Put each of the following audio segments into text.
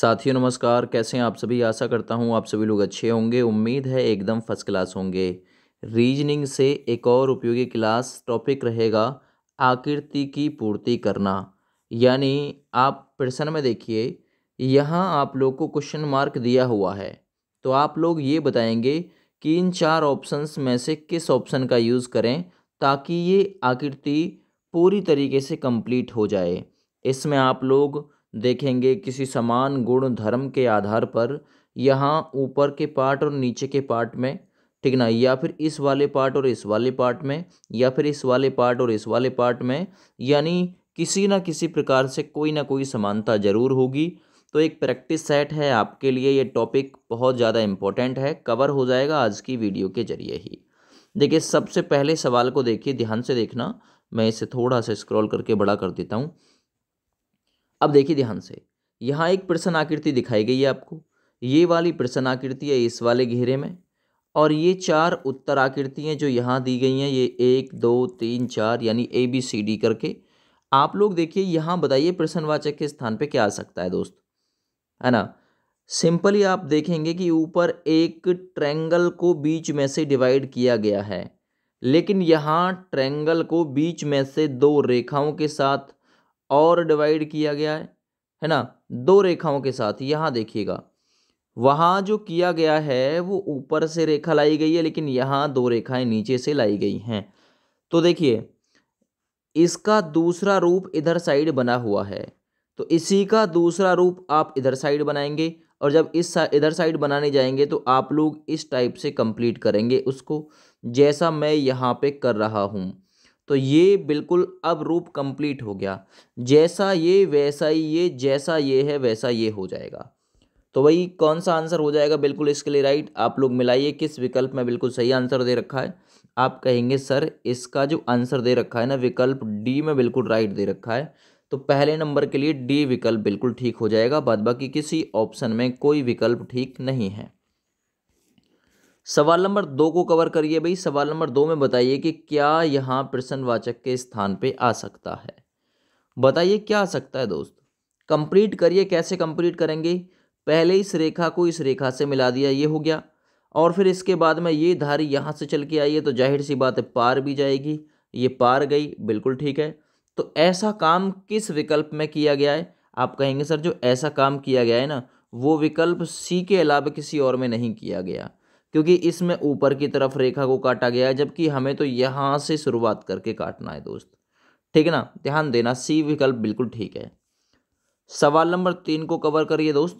साथियों नमस्कार कैसे हैं आप सभी आशा करता हूं आप सभी लोग अच्छे होंगे उम्मीद है एकदम फर्स्ट क्लास होंगे रीजनिंग से एक और उपयोगी क्लास टॉपिक रहेगा आकृति की पूर्ति करना यानी आप प्रश्न में देखिए यहाँ आप लोग को क्वेश्चन मार्क दिया हुआ है तो आप लोग ये बताएंगे कि इन चार ऑप्शंस में से किस ऑप्शन का यूज़ करें ताकि ये आकृति पूरी तरीके से कंप्लीट हो जाए इसमें आप लोग देखेंगे किसी समान गुण धर्म के आधार पर यहाँ ऊपर के पार्ट और नीचे के पार्ट में ठीक ना या फिर इस वाले पार्ट और इस वाले पार्ट में या फिर इस वाले पार्ट और इस वाले पार्ट में यानी किसी ना किसी प्रकार से कोई ना कोई समानता जरूर होगी तो एक प्रैक्टिस सेट है आपके लिए ये टॉपिक बहुत ज़्यादा इम्पोर्टेंट है कवर हो जाएगा आज की वीडियो के जरिए ही देखिए सबसे पहले सवाल को देखिए ध्यान से देखना मैं इसे थोड़ा सा स्क्रॉल करके बड़ा कर देता हूँ अब देखिए ध्यान से यहाँ एक प्रसन्न आकृति दिखाई गई है आपको ये वाली प्रसन्न आकृति है इस वाले घेरे में और ये चार उत्तर आकृतियाँ जो यहाँ दी गई हैं ये एक दो तीन चार यानी ए बी सी डी करके आप लोग देखिए यहाँ बताइए प्रश्नवाचक के स्थान पे क्या आ सकता है दोस्त है ना सिंपली आप देखेंगे कि ऊपर एक ट्रेंगल को बीच में से डिवाइड किया गया है लेकिन यहाँ ट्रेंगल को बीच में से दो रेखाओं के साथ और डिवाइड किया गया है है ना दो रेखाओं के साथ यहाँ देखिएगा वहाँ जो किया गया है वो ऊपर से रेखा लाई गई है लेकिन यहाँ दो रेखाएं नीचे से लाई गई हैं तो देखिए इसका दूसरा रूप इधर साइड बना हुआ है तो इसी का दूसरा रूप आप इधर साइड बनाएंगे और जब इस सा, इधर साइड बनाने जाएंगे तो आप लोग इस टाइप से कंप्लीट करेंगे उसको जैसा मैं यहाँ पे कर रहा हूँ तो ये बिल्कुल अब रूप कंप्लीट हो गया जैसा ये वैसा ही ये जैसा ये है वैसा ये हो जाएगा तो वही कौन सा आंसर हो जाएगा बिल्कुल इसके लिए राइट आप लोग मिलाइए किस विकल्प में बिल्कुल सही आंसर दे रखा है आप कहेंगे सर इसका जो आंसर दे रखा है ना विकल्प डी में बिल्कुल राइट दे रखा है तो पहले नंबर के लिए डी विकल्प बिल्कुल ठीक हो जाएगा बाद बाकी किसी ऑप्शन में कोई विकल्प ठीक नहीं है सवाल नंबर दो को कवर करिए भाई सवाल नंबर दो में बताइए कि क्या यहाँ प्रश्नवाचक के स्थान पे आ सकता है बताइए क्या आ सकता है दोस्त कंप्लीट करिए कैसे कंप्लीट करेंगे पहले इस रेखा को इस रेखा से मिला दिया ये हो गया और फिर इसके बाद में ये धारी यहाँ से चल के आई है तो जाहिर सी बात है पार भी जाएगी ये पार गई बिल्कुल ठीक है तो ऐसा काम किस विकल्प में किया गया है आप कहेंगे सर जो ऐसा काम किया गया है ना वो विकल्प सी के अलावा किसी और में नहीं किया गया क्योंकि इसमें ऊपर की तरफ रेखा को काटा गया है जबकि हमें तो यहाँ से शुरुआत करके काटना है दोस्त ठीक है ना ध्यान देना सी विकल्प बिल्कुल ठीक है सवाल नंबर तीन को कवर करिए दोस्त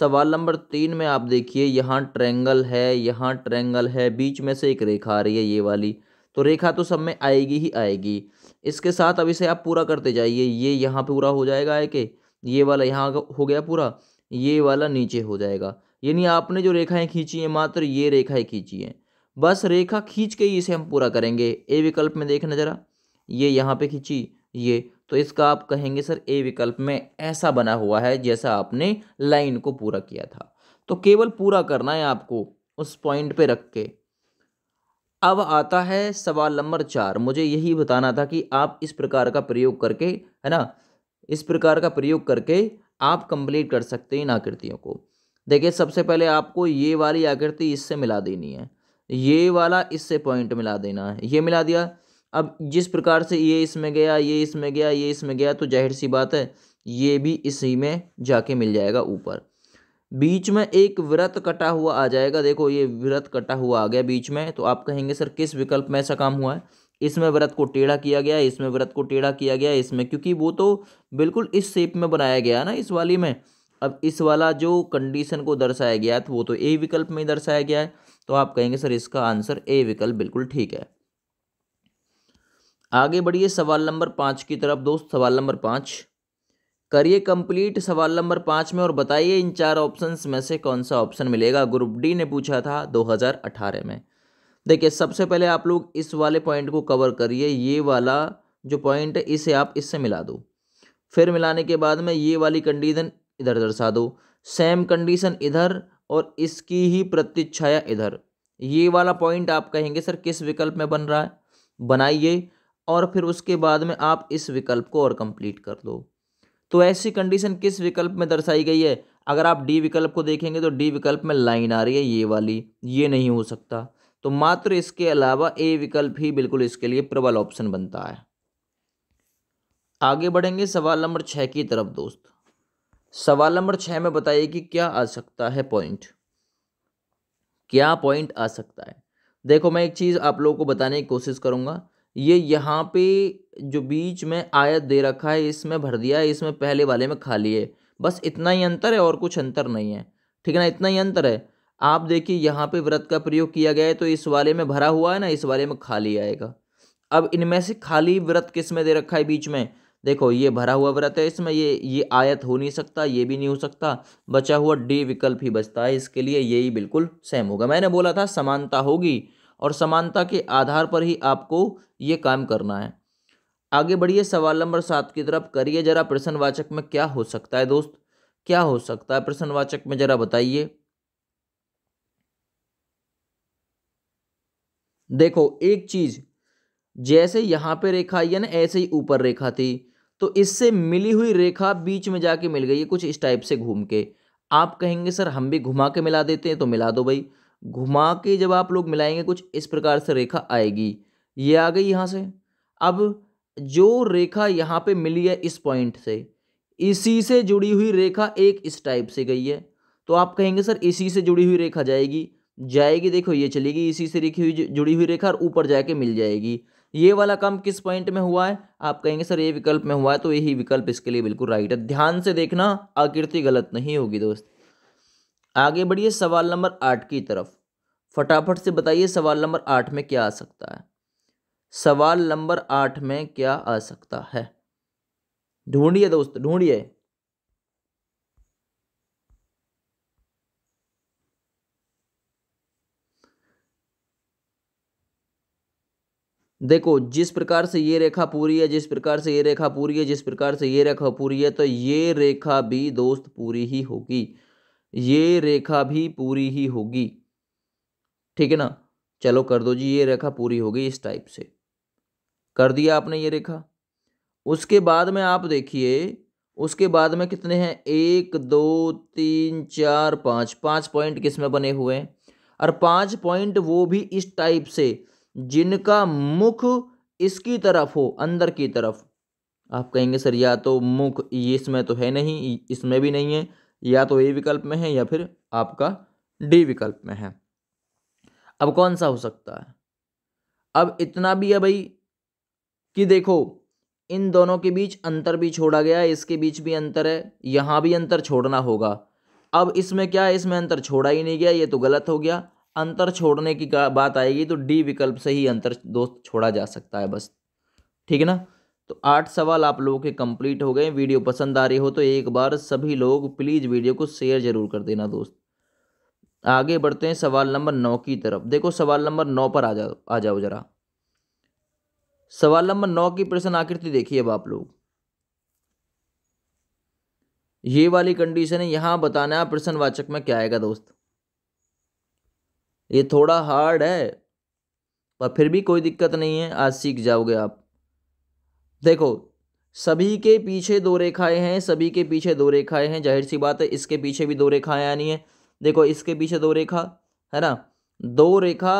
सवाल नंबर तीन में आप देखिए यहाँ ट्रेंगल है यहाँ ट्रेंगल है बीच में से एक रेखा आ रही है ये वाली तो रेखा तो सब में आएगी ही आएगी इसके साथ अब इसे आप पूरा करते जाइए ये यहाँ पूरा हो जाएगा है कि ये वाला यहाँ हो गया पूरा ये वाला नीचे हो जाएगा यानी आपने जो रेखाएं खींची हैं मात्र ये रेखाएं खींची हैं बस रेखा खींच के ही इसे हम पूरा करेंगे ए विकल्प में देखना ज़रा ये यहाँ पे खींची ये तो इसका आप कहेंगे सर ए विकल्प में ऐसा बना हुआ है जैसा आपने लाइन को पूरा किया था तो केवल पूरा करना है आपको उस पॉइंट पर रख के अब आता है सवाल नंबर चार मुझे यही बताना था कि आप इस प्रकार का प्रयोग करके है ना इस प्रकार का प्रयोग करके आप कंप्लीट कर सकते हैं इन आकृतियों को देखिए सबसे पहले आपको ये वाली आकृति इससे मिला देनी है ये वाला इससे पॉइंट मिला देना है ये मिला दिया अब जिस प्रकार से ये इसमें गया ये इसमें गया ये इसमें गया तो जाहिर सी बात है ये भी इसी में जाके मिल जाएगा ऊपर बीच में एक व्रत कटा हुआ आ जाएगा देखो ये व्रत कटा हुआ आ गया बीच में तो आप कहेंगे सर किस विकल्प में ऐसा काम हुआ है इसमें व्रत को टेढ़ा किया गया इसमें व्रत को टेढ़ा किया गया इसमें क्योंकि वो तो बिल्कुल इस शेप में बनाया गया ना इस वाली में अब इस वाला जो कंडीशन को दर्शाया गया है तो वो तो ए विकल्प में दर्शाया गया है तो आप कहेंगे सर इसका आंसर ए विकल्प बिल्कुल ठीक है आगे बढ़िए सवाल नंबर पाँच की तरफ दोस्त सवाल नंबर पाँच करिए कंप्लीट सवाल नंबर पाँच में और बताइए इन चार ऑप्शंस में से कौन सा ऑप्शन मिलेगा ग्रुप डी ने पूछा था 2018 में देखिए सबसे पहले आप लोग इस वाले पॉइंट को कवर करिए ये वाला जो पॉइंट है इसे आप इससे मिला दो फिर मिलाने के बाद में ये वाली कंडीशन इधर दर्शा दो सेम कंडीशन इधर और इसकी ही प्रतिच्छाया इधर ये वाला पॉइंट आप कहेंगे सर किस विकल्प में बन रहा है बनाइए और फिर उसके बाद में आप इस विकल्प को और कंप्लीट कर दो तो ऐसी कंडीशन किस विकल्प में दर्शाई गई है अगर आप डी विकल्प को देखेंगे तो डी विकल्प में लाइन आ रही है ये वाली ये नहीं हो सकता तो मात्र इसके अलावा ए विकल्प ही बिल्कुल इसके लिए प्रबल ऑप्शन बनता है आगे बढ़ेंगे सवाल नंबर छः की तरफ दोस्त सवाल नंबर छः में बताइए कि क्या आ सकता है पॉइंट क्या पॉइंट आ सकता है देखो मैं एक चीज़ आप लोगों को बताने की कोशिश करूँगा ये यहाँ पे जो बीच में आयत दे रखा है इसमें भर दिया है इसमें पहले वाले में खाली है बस इतना ही अंतर है और कुछ अंतर नहीं है ठीक है ना इतना ही अंतर है आप देखिए यहाँ पे व्रत का प्रयोग किया गया है तो इस वाले में भरा हुआ है ना इस वाले में खाली आएगा अब इनमें से खाली व्रत किस में दे रखा है बीच में देखो ये भरा हुआ व्रत है इसमें ये ये आयत हो नहीं सकता ये भी नहीं हो सकता बचा हुआ डी विकल्प ही बचता है इसके लिए यही बिल्कुल सेम होगा मैंने बोला था समानता होगी और समानता के आधार पर ही आपको ये काम करना है आगे बढ़िए सवाल नंबर सात की तरफ करिए जरा प्रश्नवाचक में क्या हो सकता है दोस्त क्या हो सकता है प्रश्नवाचक में जरा बताइए देखो एक चीज जैसे यहाँ पे रेखा आई है ना ऐसे ही ऊपर रेखा थी तो इससे मिली हुई रेखा बीच में जाके मिल गई है कुछ इस टाइप से घूम के आप कहेंगे सर हम भी घुमा के मिला देते हैं तो मिला दो भाई घुमा के जब आप लोग मिलाएंगे कुछ इस प्रकार से रेखा आएगी ये आ गई यहाँ से अब जो रेखा यहाँ पे मिली है इस पॉइंट से इसी से जुड़ी हुई रेखा एक इस टाइप से गई है तो आप कहेंगे सर इसी से जुड़ी हुई रेखा जाएगी जाएगी देखो ये चलेगी इसी से रेखी हुई जुड़ी हुई रेखा और ऊपर जाके मिल जाएगी ये वाला काम किस पॉइंट में हुआ है आप कहेंगे सर ये विकल्प में हुआ है तो यही विकल्प इसके लिए बिल्कुल राइट है ध्यान से देखना आकृति गलत नहीं होगी दोस्त आगे बढ़िए सवाल नंबर आठ की तरफ फटाफट से बताइए सवाल नंबर आठ में क्या आ सकता है सवाल नंबर आठ में क्या आ सकता है ढूंढिए दोस्त ढूंढिए देखो जिस प्रकार से ये रेखा पूरी है जिस प्रकार से ये रेखा पूरी है जिस प्रकार से ये रेखा पूरी है तो ये रेखा भी दोस्त पूरी ही होगी ये रेखा भी पूरी ही होगी ठीक है ना चलो कर दो जी ये रेखा पूरी होगी इस टाइप से कर दिया आपने ये रेखा उसके बाद में आप देखिए उसके बाद में कितने हैं एक दो तीन चार पाँच पाँच पॉइंट किस में बने हुए हैं और पाँच पॉइंट वो भी इस टाइप से जिनका मुख इसकी तरफ हो अंदर की तरफ आप कहेंगे सर या तो मुख ये इसमें तो है नहीं इसमें भी नहीं है या तो ए विकल्प में है या फिर आपका डी विकल्प में है अब कौन सा हो सकता है अब इतना भी है भाई कि देखो इन दोनों के बीच अंतर भी छोड़ा गया है इसके बीच भी अंतर है यहाँ भी अंतर छोड़ना होगा अब इसमें क्या है इसमें अंतर छोड़ा ही नहीं गया ये तो गलत हो गया अंतर छोड़ने की बात आएगी तो डी विकल्प से ही अंतर दोस्त छोड़ा जा सकता है बस ठीक है ना तो आठ सवाल आप लोगों के कंप्लीट हो गए वीडियो पसंद आ रही हो तो एक बार सभी लोग प्लीज़ वीडियो को शेयर ज़रूर कर देना दोस्त आगे बढ़ते हैं सवाल नंबर नौ की तरफ देखो सवाल नंबर नौ पर आ जाओ आ जाओ ज़रा सवाल नंबर नौ की प्रश्न आकृति देखिए अब आप लोग ये वाली कंडीशन है यहाँ बताना है प्रश्नवाचक में क्या आएगा दोस्त ये थोड़ा हार्ड है पर फिर भी कोई दिक्कत नहीं है आज सीख जाओगे आप देखो सभी के पीछे दो रेखाएं हैं सभी के पीछे दो रेखाएं हैं जाहिर सी बात है इसके पीछे भी दो रेखाएं आनी है देखो इसके पीछे दो रेखा है ना दो रेखा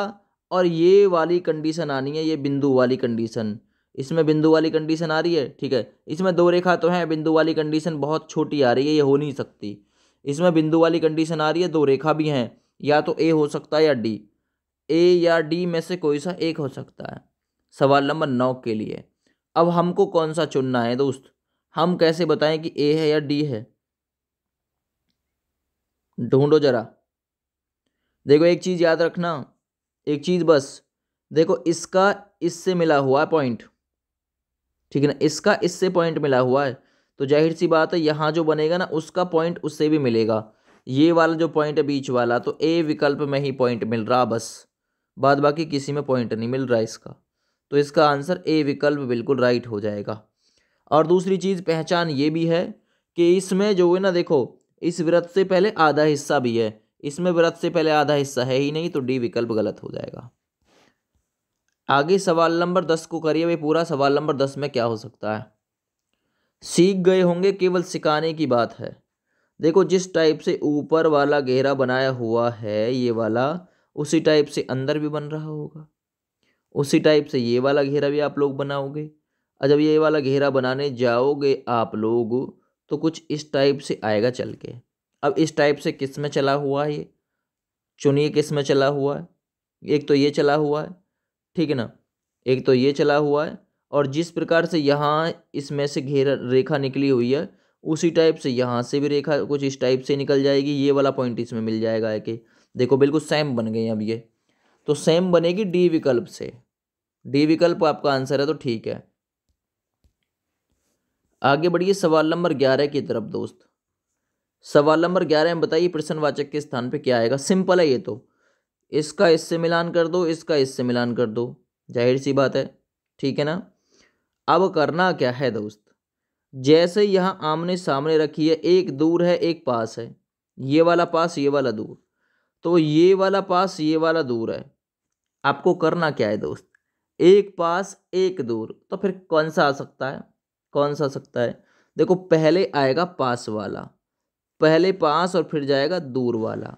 और ये वाली कंडीशन आनी है ये बिंदु वाली कंडीशन इसमें बिंदु वाली कंडीशन आ रही है ठीक है इसमें दो रेखा तो है बिंदु वाली कंडीशन बहुत छोटी आ रही है ये हो नहीं सकती इसमें बिंदु वाली कंडीशन आ रही है दो रेखा भी हैं या तो ए हो सकता है या डी ए या डी में से कोई सा एक हो सकता है सवाल नंबर नौ के लिए अब हमको कौन सा चुनना है दोस्त हम कैसे बताएं कि ए है या डी है ढूंढो जरा देखो एक चीज़ याद रखना एक चीज़ बस देखो इसका इससे मिला हुआ है पॉइंट ठीक है ना इसका इससे पॉइंट मिला हुआ है तो जाहिर सी बात है यहाँ जो बनेगा ना उसका पॉइंट उससे भी मिलेगा ये वाला जो पॉइंट है बीच वाला तो ए विकल्प में ही पॉइंट मिल रहा बस बाद बाकी किसी में पॉइंट नहीं मिल रहा इसका तो इसका आंसर ए विकल्प बिल्कुल राइट हो जाएगा और दूसरी चीज़ पहचान ये भी है कि इसमें जो है ना देखो इस व्रत से पहले आधा हिस्सा भी है इसमें व्रत से पहले आधा हिस्सा है ही नहीं तो डी विकल्प गलत हो जाएगा आगे सवाल नंबर दस को करिए भाई पूरा सवाल नंबर दस में क्या हो सकता है सीख गए होंगे केवल सिखाने की बात है देखो जिस टाइप से ऊपर वाला घेरा बनाया हुआ है ये वाला उसी टाइप से अंदर भी बन रहा होगा उसी टाइप से ये वाला घेरा भी आप लोग बनाओगे और जब ये वाला घेरा बनाने जाओगे आप लोग तो कुछ इस टाइप से आएगा चल के अब इस टाइप से किस में चला हुआ है ये चुनिए किस में चला हुआ है एक तो ये चला हुआ है ठीक है ना एक तो ये चला हुआ है और जिस प्रकार से यहाँ इसमें से घेरा रेखा निकली हुई है उसी टाइप से यहाँ से भी रेखा कुछ इस टाइप से निकल जाएगी ये वाला पॉइंट इसमें मिल जाएगा कि देखो बिल्कुल सेम बन गई अब ये तो सेम बनेगी डी विकल्प से डी विकल्प आपका आंसर है तो ठीक है आगे बढ़िए सवाल नंबर ग्यारह की तरफ दोस्त सवाल नंबर ग्यारह में बताइए प्रश्नवाचक के स्थान पे क्या आएगा सिंपल है ये तो इसका इससे मिलान कर दो इसका इससे मिलान कर दो जाहिर सी बात है ठीक है ना अब करना क्या है दोस्त जैसे यहाँ आमने सामने रखी है एक दूर है एक पास है ये वाला पास ये वाला दूर तो ये वाला पास ये वाला दूर है आपको करना क्या है दोस्त एक पास एक दूर तो फिर कौन सा आ सकता है कौन सा आ सकता है देखो पहले आएगा पास वाला पहले पास और फिर जाएगा दूर वाला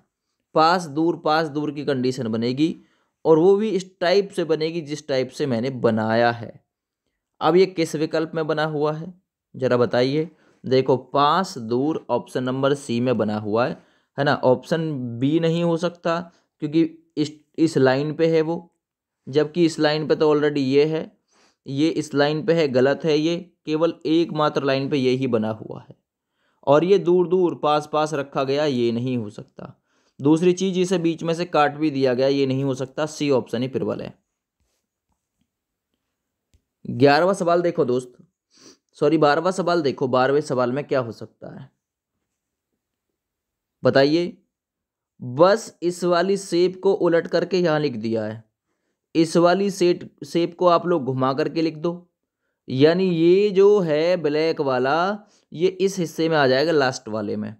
पास दूर पास दूर की कंडीशन बनेगी और वो भी इस टाइप से बनेगी जिस टाइप से मैंने बनाया है अब ये किस विकल्प में बना हुआ है ज़रा बताइए देखो पास दूर ऑप्शन नंबर सी में बना हुआ है है ना ऑप्शन बी नहीं हो सकता क्योंकि इस इस लाइन पे है वो जबकि इस लाइन पे तो ऑलरेडी ये है ये इस लाइन पे है गलत है ये केवल एकमात्र लाइन पे ये ही बना हुआ है और ये दूर दूर पास पास रखा गया ये नहीं हो सकता दूसरी चीज़ इसे बीच में से काट भी दिया गया ये नहीं हो सकता सी ऑप्शन ही प्रबल है ग्यारहवा सवाल देखो दोस्त सॉरी बारहवा सवाल देखो बारहवें सवाल में क्या हो सकता है बताइए बस इस वाली सेप को उलट करके यहाँ लिख दिया है इस वाली सेट सेप को आप लोग घुमा करके लिख दो यानी ये जो है ब्लैक वाला ये इस हिस्से में आ जाएगा लास्ट वाले में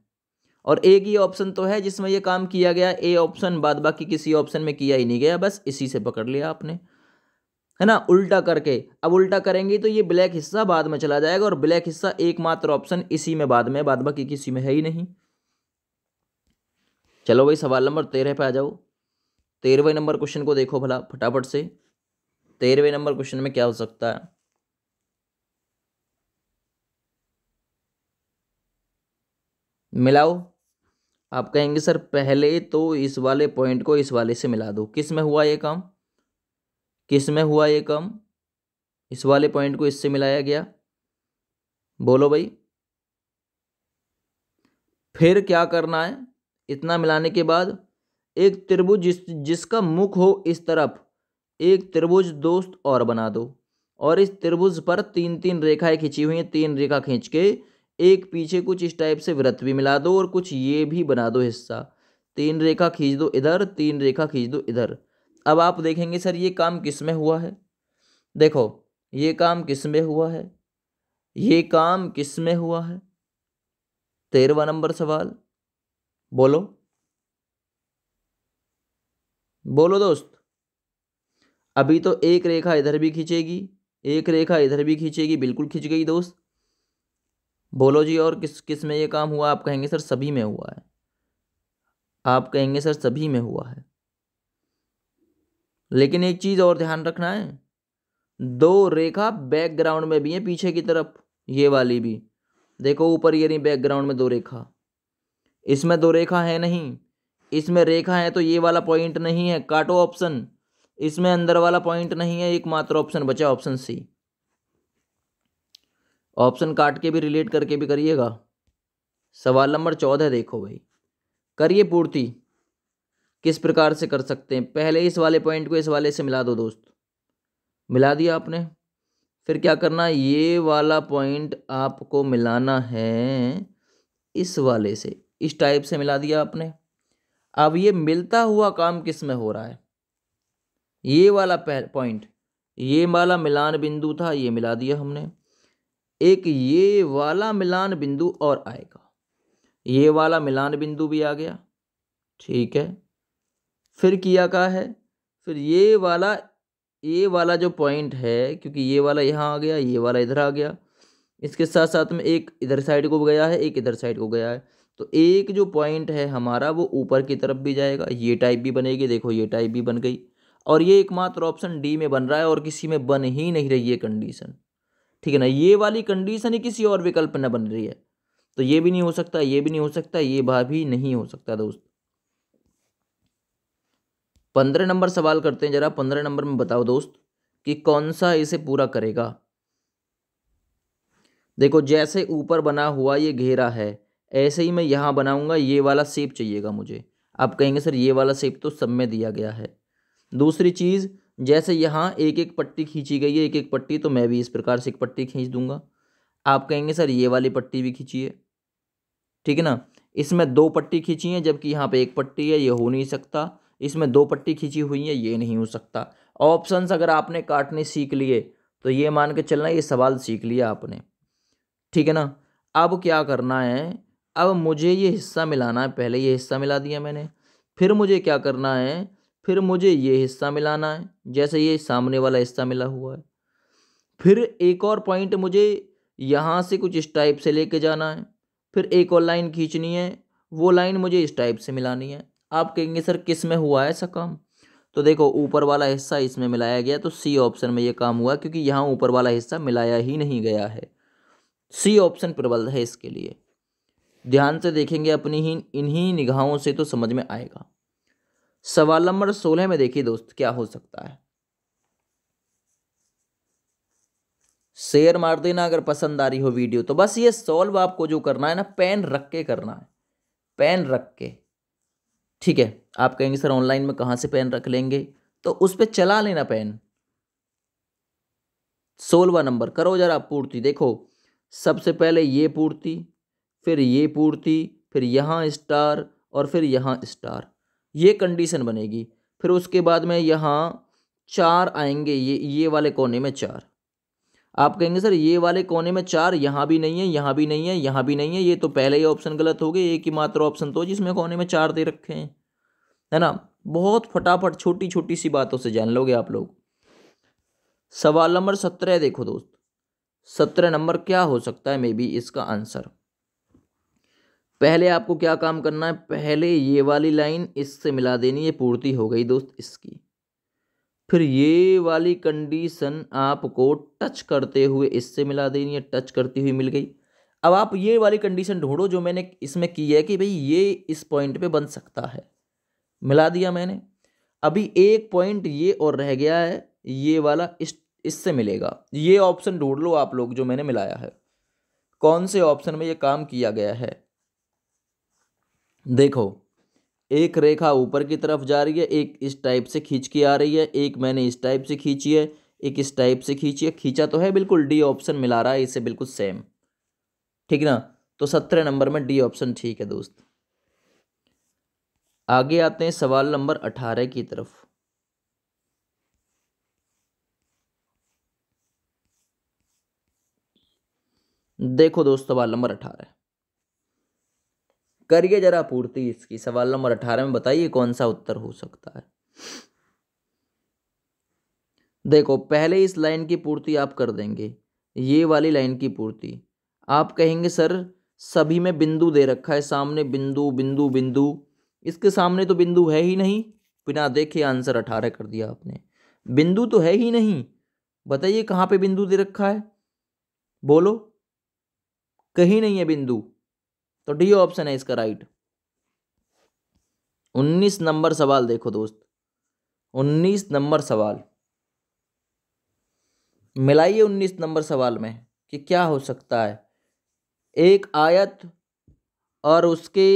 और एक ही ऑप्शन तो है जिसमें ये काम किया गया ए ऑप्शन बाद बाकी किसी ऑप्शन में किया ही नहीं गया बस इसी से पकड़ लिया आपने है ना उल्टा करके अब उल्टा करेंगे तो ये ब्लैक हिस्सा बाद में चला जाएगा और ब्लैक हिस्सा एकमात्र ऑप्शन इसी में बाद में बाद बाकी किसी में है ही नहीं चलो भाई सवाल नंबर तेरह पे आ जाओ तेरहवें नंबर क्वेश्चन को देखो भला फटाफट से तेरहवें नंबर क्वेश्चन में क्या हो सकता है मिलाओ आप कहेंगे सर पहले तो इस वाले पॉइंट को इस वाले से मिला दो किस में हुआ ये काम किस में हुआ ये कम इस वाले पॉइंट को इससे मिलाया गया बोलो भाई फिर क्या करना है इतना मिलाने के बाद एक त्रिभुज जिस जिसका मुख हो इस तरफ एक त्रिभुज दोस्त और बना दो और इस त्रिभुज पर तीन तीन रेखाएं खींची हुई हैं तीन रेखा खींच के एक पीछे कुछ इस टाइप से व्रत भी मिला दो और कुछ ये भी बना दो हिस्सा तीन रेखा खींच दो इधर तीन रेखा खींच दो इधर अब आप देखेंगे सर ये काम किस में हुआ है देखो ये काम किस में हुआ है ये काम किस में हुआ है तेरहवा नंबर सवाल बोलो बोलो दोस्त अभी तो एक रेखा इधर भी खींचेगी एक रेखा इधर भी खींचेगी बिल्कुल खींच गई दोस्त बोलो जी और किस किस में ये काम हुआ आप कहेंगे सर सभी में हुआ है आप कहेंगे सर सभी में हुआ है लेकिन एक चीज़ और ध्यान रखना है दो रेखा बैकग्राउंड में भी है पीछे की तरफ ये वाली भी देखो ऊपर ये नहीं बैकग्राउंड में दो रेखा इसमें दो रेखा है नहीं इसमें रेखा है तो ये वाला पॉइंट नहीं है काटो ऑप्शन इसमें अंदर वाला पॉइंट नहीं है एकमात्र ऑप्शन बचा ऑप्शन सी ऑप्शन काट के भी रिलेट करके भी करिएगा सवाल नंबर चौदह देखो भाई करिए पूर्ति किस प्रकार से कर सकते हैं पहले इस वाले पॉइंट को इस वाले से मिला दो दोस्त मिला दिया आपने फिर क्या करना ये वाला पॉइंट आपको मिलाना है इस वाले से इस टाइप से मिला दिया आपने अब ये मिलता हुआ काम किस में हो रहा है ये वाला पॉइंट ये वाला मिलान बिंदु था ये मिला दिया हमने एक ये वाला मिलान बिंदु और आएगा ये वाला मिलान बिंदु भी आ गया ठीक है फिर किया का है फिर ये वाला ये वाला जो पॉइंट है क्योंकि ये वाला यहाँ आ गया ये वाला इधर आ गया इसके साथ साथ में एक इधर साइड को गया है एक इधर साइड को गया है तो एक जो पॉइंट है हमारा वो ऊपर की तरफ भी जाएगा ये टाइप भी बनेगी देखो ये टाइप भी बन गई और ये एकमात्र ऑप्शन डी में बन रहा है और किसी में बन ही नहीं रही है कंडीशन ठीक है ना ये वाली कंडीशन ही किसी और विकल्प न बन रही है तो ये भी नहीं हो सकता ये भी नहीं हो सकता ये भा भी नहीं हो सकता दोस्त पंद्रह नंबर सवाल करते हैं जरा पंद्रह नंबर में बताओ दोस्त कि कौन सा इसे पूरा करेगा देखो जैसे ऊपर बना हुआ ये घेरा है ऐसे ही मैं यहाँ बनाऊँगा ये वाला सेप चाहिएगा मुझे आप कहेंगे सर ये वाला सेप तो सब में दिया गया है दूसरी चीज़ जैसे यहाँ एक एक पट्टी खींची गई है एक एक पट्टी तो मैं भी इस प्रकार से एक पट्टी खींच दूंगा आप कहेंगे सर ये वाली पट्टी भी खींची है ठीक है ना इसमें दो पट्टी खींची है जबकि यहाँ पे एक पट्टी है ये हो नहीं सकता इसमें दो पट्टी खींची हुई है ये नहीं हो सकता ऑप्शंस अगर आपने काटने सीख लिए तो ये मान के चलना ये सवाल सीख लिया आपने ठीक है ना अब क्या करना है अब मुझे ये हिस्सा मिलाना है पहले ये हिस्सा मिला दिया मैंने फिर मुझे क्या करना है फिर मुझे ये हिस्सा मिलाना है जैसे ये सामने वाला हिस्सा मिला हुआ है फिर एक और पॉइंट मुझे यहाँ से कुछ इस टाइप से लेके जाना है फिर एक और लाइन खींचनी है वो लाइन मुझे इस टाइप से मिलानी है आप कहेंगे सर किस में हुआ है ऐसा काम तो देखो ऊपर वाला हिस्सा इसमें मिलाया गया तो सी ऑप्शन में ये काम हुआ क्योंकि यहाँ ऊपर वाला हिस्सा मिलाया ही नहीं गया है सी ऑप्शन प्रबल है इसके लिए ध्यान से देखेंगे अपनी ही इन्हीं निगाहों से तो समझ में आएगा सवाल नंबर सोलह में देखिए दोस्त क्या हो सकता है शेयर मार देना अगर पसंद आ रही हो वीडियो तो बस ये सॉल्व आपको जो करना है ना पेन रख के करना है पेन रख के ठीक है आप कहेंगे सर ऑनलाइन में कहाँ से पेन रख लेंगे तो उस पर चला लेना पेन सोलवा नंबर करो जरा पूर्ति देखो सबसे पहले ये पूर्ति फिर ये पूर्ति फिर यहाँ स्टार और फिर यहाँ स्टार ये कंडीशन बनेगी फिर उसके बाद में यहाँ चार आएंगे ये ये वाले कोने में चार आप कहेंगे सर ये वाले कोने में चार यहाँ भी नहीं है यहाँ भी नहीं है यहाँ भी नहीं है ये तो पहले ही ऑप्शन गलत हो गए एक ही मात्र ऑप्शन तो जिसमें कोने में चार दे रखे हैं है ना बहुत फटाफट छोटी छोटी सी बातों से जान लोगे आप लोग सवाल नंबर सत्रह देखो दोस्त सत्रह नंबर क्या हो सकता है मे बी इसका आंसर पहले आपको क्या काम करना है पहले ये वाली लाइन इससे मिला देनी है पूर्ति हो गई दोस्त इसकी फिर ये वाली कंडीशन आपको टच करते हुए इससे मिला देनी है टच करती हुई मिल गई अब आप ये वाली कंडीशन ढूंढो जो मैंने इसमें की है कि भाई ये इस पॉइंट पे बन सकता है मिला दिया मैंने अभी एक पॉइंट ये और रह गया है ये वाला इस इससे मिलेगा ये ऑप्शन ढूंढ लो आप लोग जो मैंने मिलाया है कौन से ऑप्शन में ये काम किया गया है देखो एक रेखा ऊपर की तरफ जा रही है एक इस टाइप से खींच के आ रही है एक मैंने इस टाइप से खींची है एक इस टाइप से खींची है खींचा तो है बिल्कुल डी ऑप्शन मिला रहा है इसे बिल्कुल सेम ठीक ना तो सत्रह नंबर में डी ऑप्शन ठीक है दोस्त आगे आते हैं सवाल नंबर अठारह की तरफ देखो दोस्त सवाल नंबर अठारह करिए जरा पूर्ति इसकी सवाल नंबर अठारह में बताइए कौन सा उत्तर हो सकता है देखो पहले इस लाइन की पूर्ति आप कर देंगे ये वाली लाइन की पूर्ति आप कहेंगे सर सभी में बिंदु दे रखा है सामने बिंदु बिंदु बिंदु इसके सामने तो बिंदु है ही नहीं बिना देखे आंसर अठारह कर दिया आपने बिंदु तो है ही नहीं बताइए कहाँ पे बिंदु दे रखा है बोलो कहीं नहीं है बिंदु तो डी ऑप्शन है इसका राइट उन्नीस नंबर सवाल देखो दोस्त उन्नीस नंबर सवाल मिलाइए उन्नीस नंबर सवाल में कि क्या हो सकता है एक आयत और उसके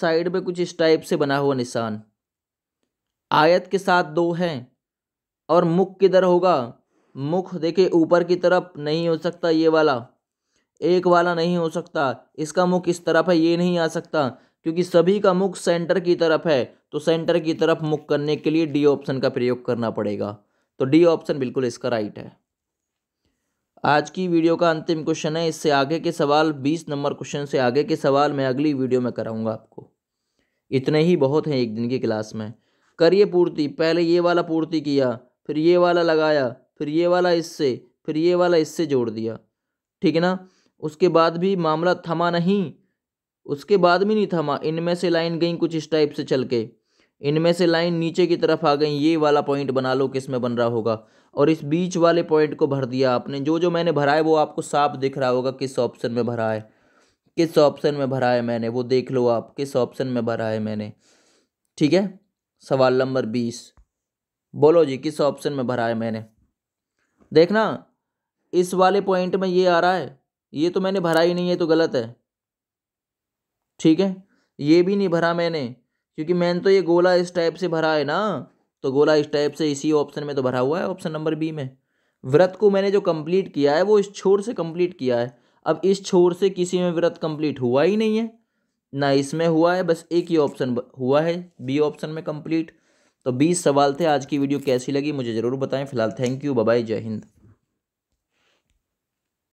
साइड में कुछ इस टाइप से बना हुआ निशान आयत के साथ दो हैं और मुख किधर होगा मुख देखे ऊपर की तरफ नहीं हो सकता ये वाला एक वाला नहीं हो सकता इसका मुख इस तरफ है ये नहीं आ सकता क्योंकि सभी का मुख सेंटर की तरफ है तो सेंटर की तरफ मुख करने के लिए डी ऑप्शन का प्रयोग करना पड़ेगा तो डी ऑप्शन बिल्कुल इसका राइट है आज की वीडियो का अंतिम क्वेश्चन है इससे आगे के सवाल बीस नंबर क्वेश्चन से आगे के सवाल मैं अगली वीडियो में कराऊंगा आपको इतने ही बहुत हैं एक दिन की क्लास में करिए पूर्ति पहले ये वाला पूर्ति किया फिर ये वाला लगाया फिर ये वाला इससे फिर ये वाला इससे जोड़ दिया ठीक है ना उसके बाद भी मामला थमा नहीं उसके बाद भी नहीं थमा इनमें से लाइन गई कुछ इस टाइप से चल के इनमें से लाइन नीचे की तरफ आ गई ये वाला पॉइंट बना लो किस में बन रहा होगा और इस बीच वाले पॉइंट को भर दिया आपने जो जो मैंने भरा है वो आपको साफ दिख रहा होगा किस ऑप्शन में भरा है किस ऑप्शन में भरा है मैंने वो देख लो आप किस ऑप्शन में भरा है मैंने ठीक है सवाल नंबर बीस बोलो जी किस ऑप्शन में भरा है मैंने देखना इस वाले पॉइंट में ये आ रहा है ये तो मैंने भरा ही नहीं है तो गलत है ठीक है ये भी नहीं भरा मैंने क्योंकि मैंने तो ये गोला इस टाइप से भरा है ना तो गोला इस टाइप से इसी ऑप्शन में तो भरा हुआ है ऑप्शन नंबर बी में व्रत को मैंने जो कंप्लीट किया है वो इस छोर से कंप्लीट किया है अब इस छोर से किसी में व्रत कंप्लीट हुआ ही नहीं है ना इसमें हुआ है बस एक ही ऑप्शन हुआ है बी ऑप्शन में कंप्लीट तो बीस सवाल थे आज की वीडियो कैसी लगी मुझे ज़रूर बताएं फिलहाल थैंक यू बाय जय हिंद